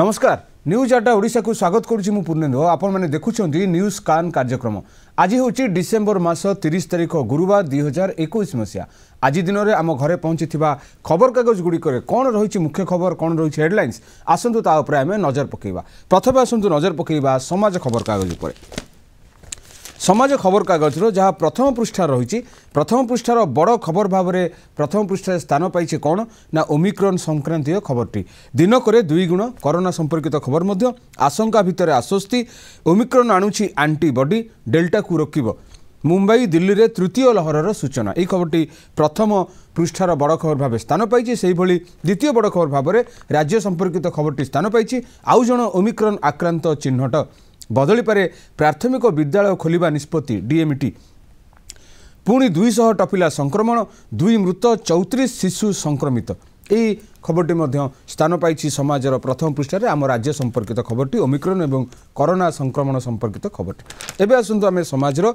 নমস্কার নিউজ আড্ডা ওড়শাকু স্বাগত করছি মু পূর্ণেন্দ্র আপনার দেখুছেন নিউজ কান কার্যক্রম আজ হচ্ছে ডিসেম্বর মাস তিরিশ তারিখ গুরুবার দুই হাজার একুশ মশিয়া আজ দিনের আমার ঘরে পৌঁছি খবরকাগজ গুড়ি কণ রয়েছে মুখ্য খবর কণ রয়েছে হেডলাইন্স আসন্তু তা উপরে আমি নজর পকাইবা প্রথমে আসন্তু নজর পকাইবা সমাজ খবরকাগজ উপরে ସମାଜ ଖବରକାଗଜର ଯାହା ପ୍ରଥମ ପୃଷ୍ଠା ରହିଛି ପ୍ରଥମ ପୃଷ୍ଠାର ବଡ଼ ଖବର ଭାବରେ ପ୍ରଥମ ପୃଷ୍ଠାରେ ସ୍ଥାନ ପାଇଛି କ'ଣ ନା ଓମିକ୍ରନ୍ ସଂକ୍ରାନ୍ତୀୟ ଖବରଟି ଦିନକରେ ଦୁଇଗୁଣ କରୋନା ସମ୍ପର୍କିତ ଖବର ମଧ୍ୟ ଆଶଙ୍କା ଭିତରେ ଆଶ୍ୱସ୍ତି ଓମିକ୍ରନ୍ ଆଣୁଛି ଆଣ୍ଟିବଡି ଡେଲ୍ଟାକୁ ରୋକିବ ମୁମ୍ବାଇ ଦିଲ୍ଲୀରେ ତୃତୀୟ ଲହରର ସୂଚନା ଏହି ଖବରଟି ପ୍ରଥମ ପୃଷ୍ଠାର ବଡ଼ ଖବର ଭାବେ ସ୍ଥାନ ପାଇଛି ସେହିଭଳି ଦ୍ୱିତୀୟ ବଡ଼ ଖବର ଭାବରେ ରାଜ୍ୟ ସମ୍ପର୍କିତ ଖବରଟି ସ୍ଥାନ ପାଇଛି ଆଉ ଜଣେ ଓମିକ୍ରନ୍ ଆକ୍ରାନ୍ତ ଚିହ୍ନଟ ବଦଳିପାରେ ପ୍ରାଥମିକ ବିଦ୍ୟାଳୟ ଖୋଲିବା ନିଷ୍ପତ୍ତି ଡିଏମ୍ଇଟି ପୁଣି ଦୁଇଶହ ଟପିଲା ସଂକ୍ରମଣ ଦୁଇ ମୃତ ଚଉତିରିଶ ଶିଶୁ ସଂକ୍ରମିତ ଏହି ଖବରଟି ମଧ୍ୟ ସ୍ଥାନ ପାଇଛି ସମାଜର ପ୍ରଥମ ପୃଷ୍ଠାରେ ଆମ ରାଜ୍ୟ ସମ୍ପର୍କିତ ଖବରଟି ଓମିକ୍ରନ୍ ଏବଂ କରୋନା ସଂକ୍ରମଣ ସମ୍ପର୍କିତ ଖବରଟି ଏବେ ଆସନ୍ତୁ ଆମେ ସମାଜର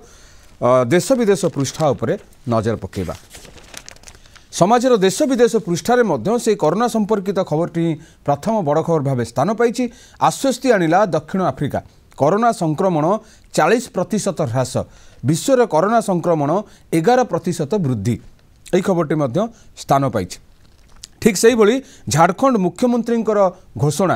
ଦେଶ ବିଦେଶ ପୃଷ୍ଠା ଉପରେ ନଜର ପକାଇବା ସମାଜର ଦେଶ ବିଦେଶ ପୃଷ୍ଠାରେ ମଧ୍ୟ ସେହି କରୋନା ସମ୍ପର୍କିତ ଖବରଟି ପ୍ରଥମ ବଡ଼ ଖବର ଭାବେ ସ୍ଥାନ ପାଇଛି ଆଶ୍ୱସ୍ତି ଆଣିଲା ଦକ୍ଷିଣ ଆଫ୍ରିକା କରୋନା ସଂକ୍ରମଣ ଚାଳିଶ ପ୍ରତିଶତ ହ୍ରାସ ବିଶ୍ୱରେ କରୋନା ସଂକ୍ରମଣ ଏଗାର ପ୍ରତିଶତ ବୃଦ୍ଧି ଏହି ଖବରଟି ମଧ୍ୟ ସ୍ଥାନ ପାଇଛି ଠିକ୍ ସେହିଭଳି ଝାଡ଼ଖଣ୍ଡ ମୁଖ୍ୟମନ୍ତ୍ରୀଙ୍କର ଘୋଷଣା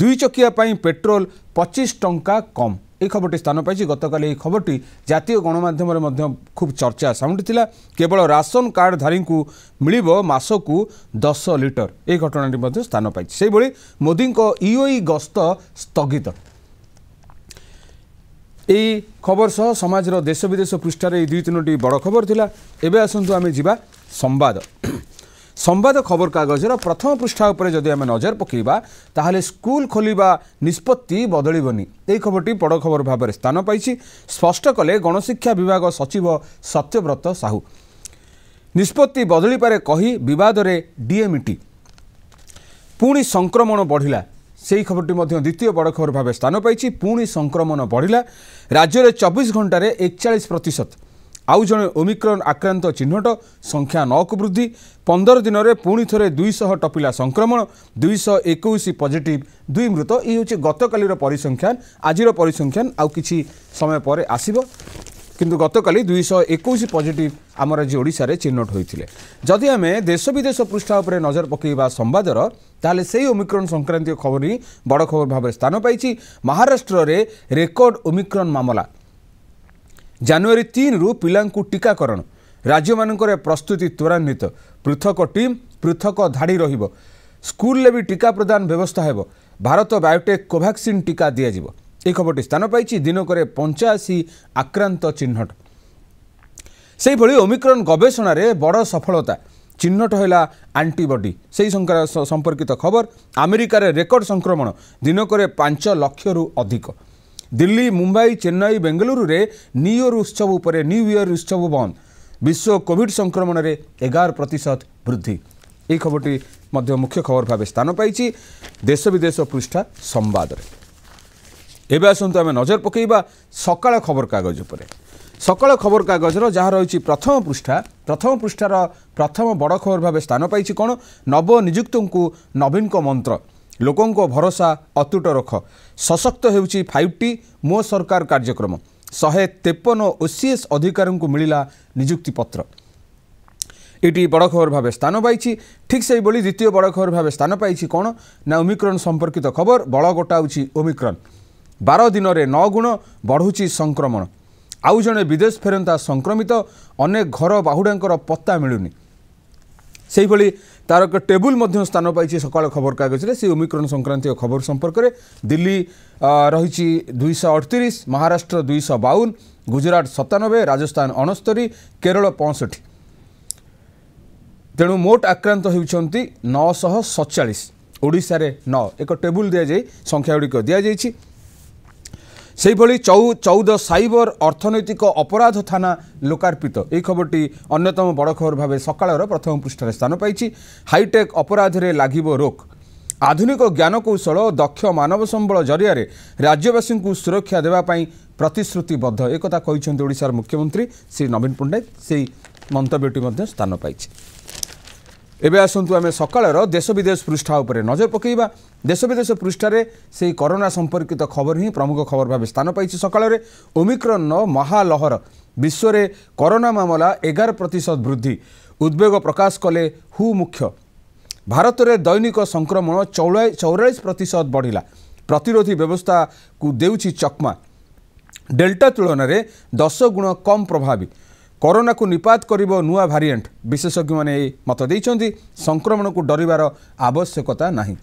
ଦୁଇଚକିଆ ପାଇଁ ପେଟ୍ରୋଲ ପଚିଶ ଟଙ୍କା କମ୍ ଏହି ଖବରଟି ସ୍ଥାନ ପାଇଛି ଗତକାଲି ଏହି ଖବରଟି ଜାତୀୟ ଗଣମାଧ୍ୟମରେ ମଧ୍ୟ ଖୁବ୍ ଚର୍ଚ୍ଚା ସାଉଣ୍ଟିଥିଲା କେବଳ ରାସନ କାର୍ଡ଼ଧାରୀଙ୍କୁ ମିଳିବ ମାସକୁ ଦଶ ଲିଟର ଏହି ଘଟଣାଟି ମଧ୍ୟ ସ୍ଥାନ ପାଇଛି ସେହିଭଳି ମୋଦିଙ୍କ ଇଓଇ ଗସ୍ତ ସ୍ଥଗିତ ଏଇ ଖବର ସହ ସମାଜର ଦେଶ ବିଦେଶ ପୃଷ୍ଠାରେ ଏଇ ଦୁଇ ତିନୋଟି ବଡ଼ ଖବର ଥିଲା ଏବେ ଆସନ୍ତୁ ଆମେ ଯିବା ସମ୍ବାଦ ସମ୍ବାଦ ଖବରକାଗଜର ପ୍ରଥମ ପୃଷ୍ଠା ଉପରେ ଯଦି ଆମେ ନଜର ପକାଇବା ତାହେଲେ ସ୍କୁଲ ଖୋଲିବା ନିଷ୍ପତ୍ତି ବଦଳିବନି ଏହି ଖବରଟି ବଡ଼ ଖବର ଭାବରେ ସ୍ଥାନ ପାଇଛି ସ୍ପଷ୍ଟ କଲେ ଗଣଶିକ୍ଷା ବିଭାଗ ସଚିବ ସତ୍ୟବ୍ରତ ସାହୁ ନିଷ୍ପତ୍ତି ବଦଳିପାରେ କହି ବିବାଦରେ ଡିଏମ୍ଇଟି ପୁଣି ସଂକ୍ରମଣ ବଢ଼ିଲା ସେହି ଖବରଟି ମଧ୍ୟ ଦ୍ୱିତୀୟ ବଡ଼ ଖବର ଭାବେ ସ୍ଥାନ ପାଇଛି ପୁଣି ସଂକ୍ରମଣ ବଢ଼ିଲା ରାଜ୍ୟରେ ଚବିଶ ଘଣ୍ଟାରେ ଏକଚାଳିଶ ପ୍ରତିଶତ ଆଉ ଜଣେ ଓମିକ୍ରନ୍ ଆକ୍ରାନ୍ତ ଚିହ୍ନଟ ସଂଖ୍ୟା ନଅକୁ ବୃଦ୍ଧି ପନ୍ଦର ଦିନରେ ପୁଣି ଥରେ ଦୁଇଶହ ଟପିଲା ସଂକ୍ରମଣ ଦୁଇଶହ ଏକୋଇଶ ପଜିଟିଭ୍ ଦୁଇ ମୃତ ଏହି ହେଉଛି ଗତକାଲିର ପରିସଂଖ୍ୟାନ ଆଜିର ପରିସଂଖ୍ୟାନ ଆଉ କିଛି ସମୟ ପରେ ଆସିବ কিন্তু গতকালি দুইশহ একুশ পজিটিভ আম রাজ্য ওড়শার চিহ্নট হয়েছিল যদি আমি দেশ বিদেশ পৃষ্ঠা উপরে নজর পকাইবা সম্বাদর তাহলে সেই ওমিক্রন সংক্রান্তীয় খবর হি বড় খবর ভাবে স্থান পাইছি মহারাষ্ট্রের রেকর্ড ওমিক্রন মামলা জানুয়ারি তিন রু পিলা টিকাকরণ ରାଜ୍ୟମାନଙ୍କରେ ପ୍ରସ୍ତୁତି ତ୍ୱରାନ୍ୱିତ ପୃଥକ ଟିମ୍ ପୃଥକ ଧାଡ଼ି ରହିବ ସ୍କୁଲରେ ବି ଟିକା ପ୍ରଦାନ ବ୍ୟବସ୍ଥା ହେବ ଭାରତ ବାୟୋଟେକ୍ କୋଭାକ୍ସିନ୍ ଟିକା ଦିଆଯିବ ଏହି ଖବରଟି ସ୍ଥାନ ପାଇଛି ଦିନକରେ ପଞ୍ଚାଅଶୀ ଆକ୍ରାନ୍ତ ଚିହ୍ନଟ ସେହିଭଳି ଓମିକ୍ରନ୍ ଗବେଷଣାରେ ବଡ଼ ସଫଳତା ଚିହ୍ନଟ ହେଲା ଆଣ୍ଟିବଡି ସେହି ସମ୍ପର୍କିତ ଖବର ଆମେରିକାରେ ରେକର୍ଡ ସଂକ୍ରମଣ ଦିନକରେ ପାଞ୍ଚ ଲକ୍ଷରୁ ଅଧିକ ଦିଲ୍ଲୀ ମୁମ୍ବାଇ ଚେନ୍ନାଇ ବେଙ୍ଗାଲୁରୁରେ ନ୍ୟୁ ଇୟର ଉତ୍ସବ ଉପରେ ନ୍ୟୁ ଇୟର୍ ଉତ୍ସବ ବନ୍ଦ ବିଶ୍ୱ କୋଭିଡ୍ ସଂକ୍ରମଣରେ ଏଗାର ପ୍ରତିଶତ ବୃଦ୍ଧି ଏହି ଖବରଟି ମଧ୍ୟ ମୁଖ୍ୟ ଖବର ଭାବେ ସ୍ଥାନ ପାଇଛି ଦେଶ ବିଦେଶ ପୃଷ୍ଠା ସମ୍ବାଦରେ ଏବେ ଆସନ୍ତୁ ଆମେ ନଜର ପକାଇବା ସକାଳ ଖବରକାଗଜ ଉପରେ ସକାଳ ଖବରକାଗଜର ଯାହା ରହିଛି ପ୍ରଥମ ପୃଷ୍ଠା ପ୍ରଥମ ପୃଷ୍ଠାର ପ୍ରଥମ ବଡ଼ ଖବର ଭାବେ ସ୍ଥାନ ପାଇଛି କ'ଣ ନବନିଯୁକ୍ତଙ୍କୁ ନବୀନଙ୍କ ମନ୍ତ୍ର ଲୋକଙ୍କ ଭରସା ଅତୁଟ ରଖ ସଶକ୍ତ ହେଉଛି ଫାଇଭ୍ ଟି ମୋ ସରକାର କାର୍ଯ୍ୟକ୍ରମ ଶହେ ତେପନ ଓସିଏସ୍ ଅଧିକାରୀଙ୍କୁ ମିଳିଲା ନିଯୁକ୍ତିପତ୍ର এটি বড় খবর ভাবে স্থান পাইছি ঠিক সেইভাবে দ্বিতীয় বড় খবর ভাবে স্থান পাইছি কোণ না ওমিক্রন সম্পর্কিত খবর বড় গোটা হচ্ছে ওমিক্রন ବାର ଦିନରେ ନଅ ଗୁଣ ବଢ଼ୁଛି ସଂକ୍ରମଣ ଆଉ ଜଣେ ବିଦେଶ ଫେରନ୍ତା ସଂକ୍ରମିତ ଅନେକ ଘର ବାହୁଡ଼ାଙ୍କର ପତ୍ତା ମିଳୁନି ସେହିଭଳି ତାର ଏକ ଟେବୁଲ ମଧ୍ୟ ସ୍ଥାନ ପାଇଛି ସକାଳ ଖବରକାଗଜରେ ସେ ଓମିକ୍ରଣ ସଂକ୍ରାନ୍ତୀୟ ଖବର ସମ୍ପର୍କରେ ଦିଲ୍ଲୀ ରହିଛି ଦୁଇଶହ ଅଠତିରିଶ ମହାରାଷ୍ଟ୍ର ଦୁଇଶହ ବାଉନ ଗୁଜରାଟ ସତାନବେ ରାଜସ୍ଥାନ ଅଣସ୍ତରି କେରଳ ପଞ୍ଚଷଠି ତେଣୁ ମୋଟ ଆକ୍ରାନ୍ତ ହେଉଛନ୍ତି ନଅଶହ ସତଚାଳିଶ ଓଡ଼ିଶାରେ ନଅ ଏକ ଟେବୁଲ ଦିଆଯାଇ ସଂଖ୍ୟାଗୁଡ଼ିକ ଦିଆଯାଇଛି ସେହିଭଳି ଚଉ ଚଉଦ ସାଇବର ଅର୍ଥନୈତିକ ଅପରାଧ ଥାନା ଲୋକାର୍ପିତ ଏହି ଖବରଟି ଅନ୍ୟତମ ବଡ଼ ଖବର ଭାବେ ସକାଳର ପ୍ରଥମ ପୃଷ୍ଠାରେ ସ୍ଥାନ ପାଇଛି ହାଇଟେକ୍ ଅପରାଧରେ ଲାଗିବ ରୋକ୍ ଆଧୁନିକ ଜ୍ଞାନକୌଶଳ ଦକ୍ଷ ମାନବ ସମ୍ବଳ ଜରିଆରେ ରାଜ୍ୟବାସୀଙ୍କୁ ସୁରକ୍ଷା ଦେବା ପାଇଁ ପ୍ରତିଶ୍ରୁତିବଦ୍ଧ ଏକଥା କହିଛନ୍ତି ଓଡ଼ିଶାର ମୁଖ୍ୟମନ୍ତ୍ରୀ ଶ୍ରୀ ନବୀନ ପଟ୍ଟନାୟକ ସେହି ମନ୍ତବ୍ୟଟି ମଧ୍ୟ ସ୍ଥାନ ପାଇଛି ଏବେ ଆସନ୍ତୁ ଆମେ ସକାଳର ଦେଶ ବିଦେଶ ପୃଷ୍ଠା ଉପରେ ନଜର ପକାଇବା ଦେଶ ବିଦେଶ ପୃଷ୍ଠାରେ ସେହି କରୋନା ସମ୍ପର୍କିତ ଖବର ହିଁ ପ୍ରମୁଖ ଖବର ଭାବେ ସ୍ଥାନ ପାଇଛି ସକାଳରେ ଓମିକ୍ରନ୍ର ମହାଲହର ବିଶ୍ୱରେ କରୋନା ମାମଲା ଏଗାର ପ୍ରତିଶତ ବୃଦ୍ଧି ଉଦ୍ବେଗ ପ୍ରକାଶ କଲେ ହୁ ମୁଖ୍ୟ ଭାରତରେ ଦୈନିକ ସଂକ୍ରମଣ ଚଉରାଳିଶ ପ୍ରତିଶତ ବଢ଼ିଲା ପ୍ରତିରୋଧୀ ବ୍ୟବସ୍ଥାକୁ ଦେଉଛି ଚକ୍ମା ଡେଲ୍ଟା ତୁଳନାରେ ଦଶ ଗୁଣ କମ୍ ପ୍ରଭାବୀ କରୋନାକୁ ନିପାତ କରିବ ନୂଆ ଭାରିଏଣ୍ଟ ବିଶେଷଜ୍ଞମାନେ ଏହି ମତ ଦେଇଛନ୍ତି ସଂକ୍ରମଣକୁ ଡରିବାର ଆବଶ୍ୟକତା ନାହିଁ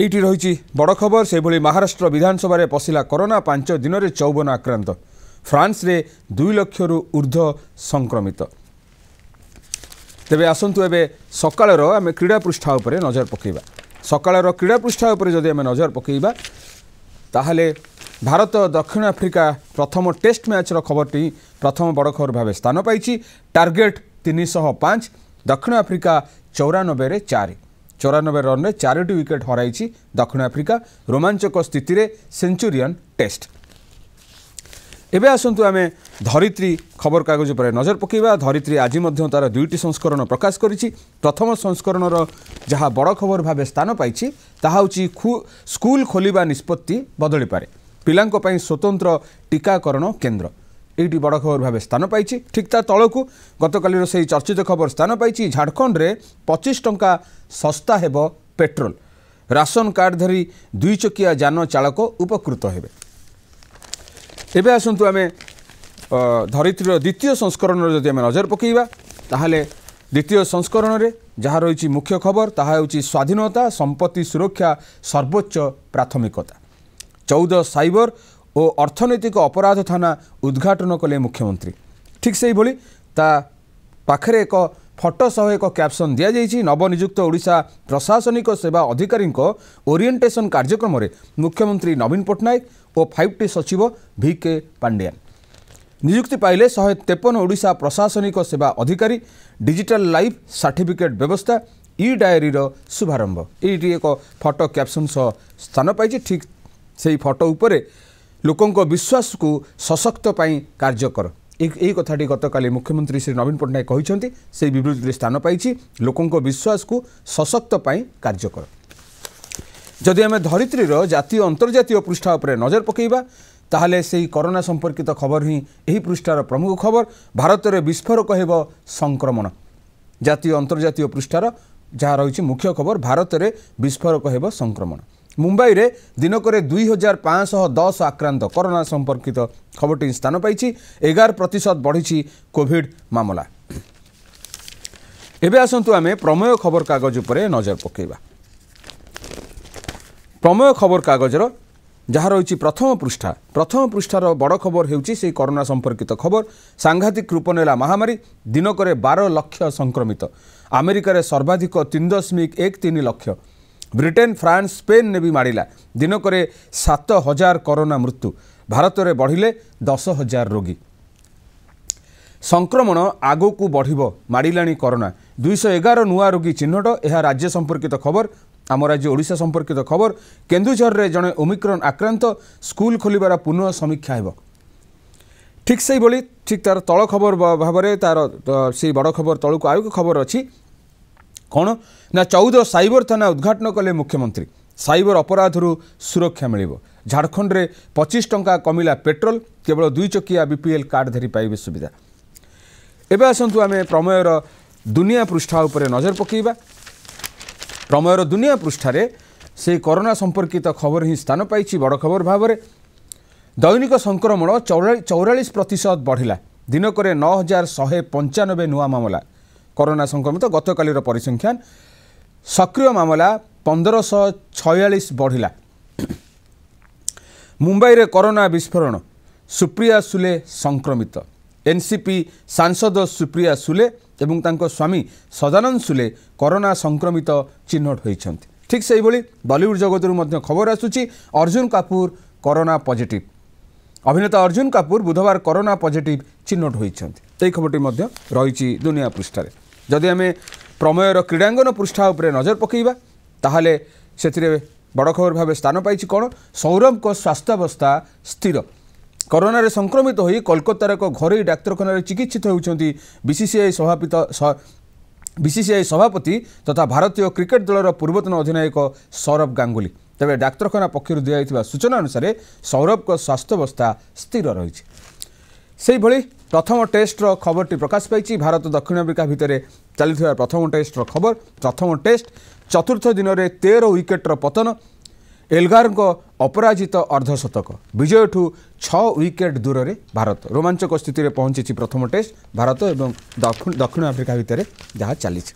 ଏଇଟି ରହିଛି ବଡ଼ ଖବର ସେହିଭଳି ମହାରାଷ୍ଟ୍ର ବିଧାନସଭାରେ ପଶିଲା କରୋନା ପାଞ୍ଚ ଦିନରେ ଚଉବନ ଆକ୍ରାନ୍ତ ଫ୍ରାନ୍ସରେ ଦୁଇ ଲକ୍ଷରୁ ଉର୍ଦ୍ଧ୍ୱ ସଂକ୍ରମିତ ତେବେ ଆସନ୍ତୁ ଏବେ ସକାଳର ଆମେ କ୍ରୀଡ଼ା ପୃଷ୍ଠା ଉପରେ ନଜର ପକାଇବା ସକାଳର କ୍ରୀଡ଼ା ପୃଷ୍ଠା ଉପରେ ଯଦି ଆମେ ନଜର ପକାଇବା ତାହେଲେ ଭାରତ ଦକ୍ଷିଣ ଆଫ୍ରିକା ପ୍ରଥମ ଟେଷ୍ଟ ମ୍ୟାଚ୍ର ଖବରଟି ପ୍ରଥମ ବଡ଼ ଖବର ଭାବେ ସ୍ଥାନ ପାଇଛି ଟାର୍ଗେଟ୍ ତିନିଶହ ପାଞ୍ଚ ଦକ୍ଷିଣ ଆଫ୍ରିକା ଚଉରାନବେରେ ଚାରି ଚଉରାନବେ ରନ୍ରେ ଚାରୋଟି ୱିକେଟ୍ ହରାଇଛି ଦକ୍ଷିଣ ଆଫ୍ରିକା ରୋମାଞ୍ଚକ ସ୍ଥିତିରେ ସେଞ୍ଚୁରିଆନ୍ ଟେଷ୍ଟ ଏବେ ଆସନ୍ତୁ ଆମେ ଧରିତ୍ରୀ ଖବରକାଗଜ ଉପରେ ନଜର ପକାଇବା ଧରିତ୍ରୀ ଆଜି ମଧ୍ୟ ତା'ର ଦୁଇଟି ସଂସ୍କରଣ ପ୍ରକାଶ କରିଛି ପ୍ରଥମ ସଂସ୍କରଣର ଯାହା ବଡ଼ ଖବର ଭାବେ ସ୍ଥାନ ପାଇଛି ତାହା ହେଉଛି ସ୍କୁଲ ଖୋଲିବା ନିଷ୍ପତ୍ତି ବଦଳିପାରେ ପିଲାଙ୍କ ପାଇଁ ସ୍ୱତନ୍ତ୍ର ଟିକାକରଣ କେନ୍ଦ୍ର ଏଇଟି ବଡ଼ ଖବର ଭାବେ ସ୍ଥାନ ପାଇଛି ଠିକ୍ ତା ତଳକୁ ଗତକାଲିର ସେହି ଚର୍ଚ୍ଚିତ ଖବର ସ୍ଥାନ ପାଇଛି ଝାଡ଼ଖଣ୍ଡରେ ପଚିଶ ଟଙ୍କା ଶସ୍ତା ହେବ ପେଟ୍ରୋଲ ରାସନ କାର୍ଡ଼ ଧରି ଦୁଇଚକିଆ ଯାନ ଚାଳକ ଉପକୃତ ହେବେ ଏବେ ଆସନ୍ତୁ ଆମେ ଧରିତ୍ରୀର ଦ୍ୱିତୀୟ ସଂସ୍କରଣରେ ଯଦି ଆମେ ନଜର ପକାଇବା ତାହେଲେ ଦ୍ୱିତୀୟ ସଂସ୍କରଣରେ ଯାହା ରହିଛି ମୁଖ୍ୟ ଖବର ତାହା ହେଉଛି ସ୍ୱାଧୀନତା ସମ୍ପତ୍ତି ସୁରକ୍ଷା ସର୍ବୋଚ୍ଚ ପ୍ରାଥମିକତା ଚଉଦ ସାଇବର ଓ ଅର୍ଥନୈତିକ ଅପରାଧ ଥାନା ଉଦ୍ଘାଟନ କଲେ ମୁଖ୍ୟମନ୍ତ୍ରୀ ଠିକ୍ ସେହିଭଳି ତା ପାଖରେ ଏକ ଫଟୋ ସହ ଏକ କ୍ୟାପସନ୍ ଦିଆଯାଇଛି ନବନିଯୁକ୍ତ ଓଡ଼ିଶା ପ୍ରଶାସନିକ ସେବା ଅଧିକାରୀଙ୍କ ଓରିଏଣ୍ଟେସନ୍ କାର୍ଯ୍ୟକ୍ରମରେ ମୁଖ୍ୟମନ୍ତ୍ରୀ ନବୀନ ପଟ୍ଟନାୟକ ଓ ଫାଇଭ୍ ଟି ସଚିବ ଭି କେ ପାଣ୍ଡିଆନ୍ ନିଯୁକ୍ତି ପାଇଲେ ଶହେ ତେପନ ଓଡ଼ିଶା ପ୍ରଶାସନିକ ସେବା ଅଧିକାରୀ ଡିଜିଟାଲ୍ ଲାଇଫ୍ ସାର୍ଟିଫିକେଟ୍ ବ୍ୟବସ୍ଥା ଇ ଡାଏରୀର ଶୁଭାରମ୍ଭ ଏଇଟି ଏକ ଫଟୋ କ୍ୟାପସନ୍ ସହ ସ୍ଥାନ ପାଇଛି ଠିକ୍ ସେଇ ଫଟୋ ଉପରେ ଲୋକଙ୍କ ବିଶ୍ୱାସକୁ ସଶକ୍ତ ପାଇଁ କାର୍ଯ୍ୟ କର ଏହି କଥାଟି ଗତକାଲି ମୁଖ୍ୟମନ୍ତ୍ରୀ ଶ୍ରୀ ନବୀନ ପଟ୍ଟନାୟକ କହିଛନ୍ତି ସେହି ବିବୃତ୍ତିରେ ସ୍ଥାନ ପାଇଛି ଲୋକଙ୍କ ବିଶ୍ୱାସକୁ ସଶକ୍ତ ପାଇଁ କାର୍ଯ୍ୟ କର ଯଦି ଆମେ ଧରିତ୍ରୀର ଜାତୀୟ ଅନ୍ତର୍ଜାତୀୟ ପୃଷ୍ଠା ଉପରେ ନଜର ପକାଇବା ତାହେଲେ ସେହି କରୋନା ସମ୍ପର୍କିତ ଖବର ହିଁ ଏହି ପୃଷ୍ଠାର ପ୍ରମୁଖ ଖବର ଭାରତରେ ବିସ୍ଫୋରକ ହେବ ସଂକ୍ରମଣ ଜାତୀୟ ଅନ୍ତର୍ଜାତୀୟ ପୃଷ୍ଠାର ଯାହା ରହିଛି ମୁଖ୍ୟ ଖବର ଭାରତରେ ବିସ୍ଫୋରକ ହେବ ସଂକ୍ରମଣ ମୁମ୍ବାଇରେ ଦିନକରେ ଦୁଇ ହଜାର ପାଞ୍ଚଶହ ଦଶ ଆକ୍ରାନ୍ତ କରୋନା ସମ୍ପର୍କିତ ଖବରଟି ସ୍ଥାନ ପାଇଛି ଏଗାର ପ୍ରତିଶତ ବଢ଼ିଛି କୋଭିଡ଼ ମାମଲା ଏବେ ଆସନ୍ତୁ ଆମେ ପ୍ରମେୟ ଖବରକାଗଜ ଉପରେ ନଜର ପକାଇବା ପ୍ରମେୟ ଖବରକାଗଜର ଯାହା ରହିଛି ପ୍ରଥମ ପୃଷ୍ଠା ପ୍ରଥମ ପୃଷ୍ଠାର ବଡ଼ ଖବର ହେଉଛି ସେହି କରୋନା ସମ୍ପର୍କିତ ଖବର ସାଂଘାତିକ ରୂପ ନେଲା ମହାମାରୀ ଦିନକରେ ବାର ଲକ୍ଷ ସଂକ୍ରମିତ ଆମେରିକାରେ ସର୍ବାଧିକ ତିନି ଦଶମିକ ଏକ ତିନି ଲକ୍ଷ ବ୍ରିଟେନ୍ ଫ୍ରାନ୍ସ ସ୍ପେନ୍ରେ ବି ମାଡ଼ିଲା ଦିନକରେ ସାତ ହଜାର କରୋନା ମୃତ୍ୟୁ ଭାରତରେ ବଢ଼ିଲେ ଦଶ ହଜାର ରୋଗୀ ସଂକ୍ରମଣ ଆଗକୁ ବଢ଼ିବ ମାଡ଼ିଲାଣି କରୋନା ଦୁଇଶହ ଏଗାର ନୂଆ ରୋଗୀ ଚିହ୍ନଟ ଏହା ରାଜ୍ୟ ସମ୍ପର୍କିତ ଖବର ଆମ ରାଜ୍ୟ ଓଡ଼ିଶା ସମ୍ପର୍କିତ ଖବର କେନ୍ଦୁଝରରେ ଜଣେ ଓମିକ୍ରନ୍ ଆକ୍ରାନ୍ତ ସ୍କୁଲ ଖୋଲିବାର ପୁନଃ ସମୀକ୍ଷା ହେବ ଠିକ୍ ସେହିଭଳି ଠିକ୍ ତା'ର ତଳ ଖବର ଭାବରେ ତା'ର ସେଇ ବଡ଼ ଖବର ତଳକୁ ଆଉ ଏକ ଖବର ଅଛି କ'ଣ ନା ଚଉଦ ସାଇବର ଥାନା ଉଦ୍ଘାଟନ କଲେ ମୁଖ୍ୟମନ୍ତ୍ରୀ ସାଇବର ଅପରାଧରୁ ସୁରକ୍ଷା ମିଳିବ ଝାଡ଼ଖଣ୍ଡରେ ପଚିଶ ଟଙ୍କା କମିଲା ପେଟ୍ରୋଲ କେବଳ ଦୁଇଚକିଆ ବିପିଏଲ୍ କାର୍ଡ଼ ଧରି ପାଇବେ ସୁବିଧା ଏବେ ଆସନ୍ତୁ ଆମେ ପ୍ରମେୟର ଦୁନିଆ ପୃଷ୍ଠା ଉପରେ ନଜର ପକାଇବା ପ୍ରମେୟର ଦୁନିଆ ପୃଷ୍ଠାରେ ସେହି କରୋନା ସମ୍ପର୍କିତ ଖବର ହିଁ ସ୍ଥାନ ପାଇଛି ବଡ଼ ଖବର ଭାବରେ ଦୈନିକ ସଂକ୍ରମଣ ଚଉରାଳିଶ ପ୍ରତିଶତ ବଢ଼ିଲା ଦିନକରେ ନଅ ହଜାର ଶହେ ପଞ୍ଚାନବେ ନୂଆ ମାମଲା କରୋନା ସଂକ୍ରମିତ ଗତକାଲିର ପରିସଂଖ୍ୟାନ ସକ୍ରିୟ ମାମଲା ପନ୍ଦରଶହ ଛୟାଳିଶ ବଢ଼ିଲା ମୁମ୍ବାଇରେ କରୋନା ବିସ୍ଫୋରଣ ସୁପ୍ରିୟା ସୁଲେ ସଂକ୍ରମିତ ଏନ୍ସିପି ସାଂସଦ ସୁପ୍ରିୟା ସୁଲେ ଏବଂ ତାଙ୍କ ସ୍ୱାମୀ ସଦାନନ୍ଦ ସୁଲେ କରୋନା ସଂକ୍ରମିତ ଚିହ୍ନଟ ହୋଇଛନ୍ତି ଠିକ୍ ସେହିଭଳି ବଲିଉଡ୍ ଜଗତରୁ ମଧ୍ୟ ଖବର ଆସୁଛି ଅର୍ଜୁନ କାପୁର କରୋନା ପଜିଟିଭ୍ ଅଭିନେତା ଅର୍ଜୁନ କାପୁର ବୁଧବାର କରୋନା ପଜିଟିଭ୍ ଚିହ୍ନଟ ହୋଇଛନ୍ତି ଏହି ଖବରଟି ମଧ୍ୟ ରହିଛି ଦୁନିଆ ପୃଷ୍ଠାରେ ଯଦି ଆମେ ପ୍ରମେୟର କ୍ରୀଡ଼ାଙ୍ଗନ ପୃଷ୍ଠା ଉପରେ ନଜର ପକାଇବା ତାହେଲେ ସେଥିରେ ବଡ଼ ଖବର ଭାବେ ସ୍ଥାନ ପାଇଛି କ'ଣ ସୌରଭଙ୍କ ସ୍ୱାସ୍ଥ୍ୟାବସ୍ଥା ସ୍ଥିର କରୋନାରେ ସଂକ୍ରମିତ ହୋଇ କୋଲକାତାର ଏକ ଘରୋଇ ଡାକ୍ତରଖାନାରେ ଚିକିତ୍ସିତ ହେଉଛନ୍ତି ବିସିସିଆଇ ସଭାପିତ ବିସିସିଆଇ ସଭାପତି ତଥା ଭାରତୀୟ କ୍ରିକେଟ୍ ଦଳର ପୂର୍ବତନ ଅଧିନାୟକ ସୌରଭ ଗାଙ୍ଗୁଲି ତେବେ ଡାକ୍ତରଖାନା ପକ୍ଷରୁ ଦିଆଯାଇଥିବା ସୂଚନା ଅନୁସାରେ ସୌରଭଙ୍କ ସ୍ୱାସ୍ଥ୍ୟାବସ୍ଥା ସ୍ଥିର ରହିଛି ସେହିଭଳି ପ୍ରଥମ ଟେଷ୍ଟର ଖବରଟି ପ୍ରକାଶ ପାଇଛି ଭାରତ ଦକ୍ଷିଣ ଆଫ୍ରିକା ଭିତରେ ଚାଲିଥିବା ପ୍ରଥମ ଟେଷ୍ଟର ଖବର ପ୍ରଥମ ଟେଷ୍ଟ ଚତୁର୍ଥ ଦିନରେ ତେର ୱିକେଟ୍ର ପତନ ଏଲଗାରଙ୍କ ଅପରାଜିତ ଅର୍ଦ୍ଧଶତକ ବିଜୟଠୁ ଛଅ ୱିକେଟ୍ ଦୂରରେ ଭାରତ ରୋମାଞ୍ଚକ ସ୍ଥିତିରେ ପହଞ୍ଚିଛି ପ୍ରଥମ ଟେଷ୍ଟ ଭାରତ ଏବଂ ଦକ୍ଷିଣ ଆଫ୍ରିକା ଭିତରେ ଯାହା ଚାଲିଛି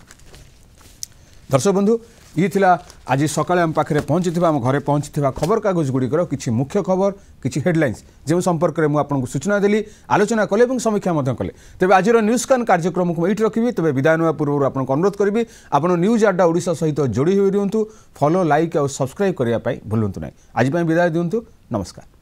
ଦର୍ଶକ ବନ୍ଧୁ ଇଏ ଥିଲା ଆଜି ସକାଳେ ଆମ ପାଖରେ ପହଞ୍ଚିଥିବା ଆମ ଘରେ ପହଞ୍ଚିଥିବା ଖବରକାଗଜଗୁଡ଼ିକର କିଛି ମୁଖ୍ୟ ଖବର କିଛି ହେଡ଼ଲାଇନ୍ସ ଯେଉଁ ସମ୍ପର୍କରେ ମୁଁ ଆପଣଙ୍କୁ ସୂଚନା ଦେଲି ଆଲୋଚନା କଲେ ଏବଂ ସମୀକ୍ଷା ମଧ୍ୟ କଲେ ତେବେ ଆଜିର ନ୍ୟୁଜ୍ କାନ୍ କାର୍ଯ୍ୟକ୍ରମକୁ ମୁଁ ଏଇଠି ରଖିବି ତେବେ ବିଦାୟ ନେବା ପୂର୍ବରୁ ଆପଣଙ୍କୁ ଅନୁରୋଧ କରିବି ଆପଣ ନ୍ୟୁଜ୍ ଆଡ଼ା ଓଡ଼ିଶା ସହିତ ଯୋଡ଼ି ହୋଇ ରୁହନ୍ତୁ ଫଲୋ ଲାଇକ୍ ଆଉ ସବସ୍କ୍ରାଇବ୍ କରିବା ପାଇଁ ଭୁଲନ୍ତୁ ନାହିଁ ଆଜି ପାଇଁ ବିଦାୟ ଦିଅନ୍ତୁ ନମସ୍କାର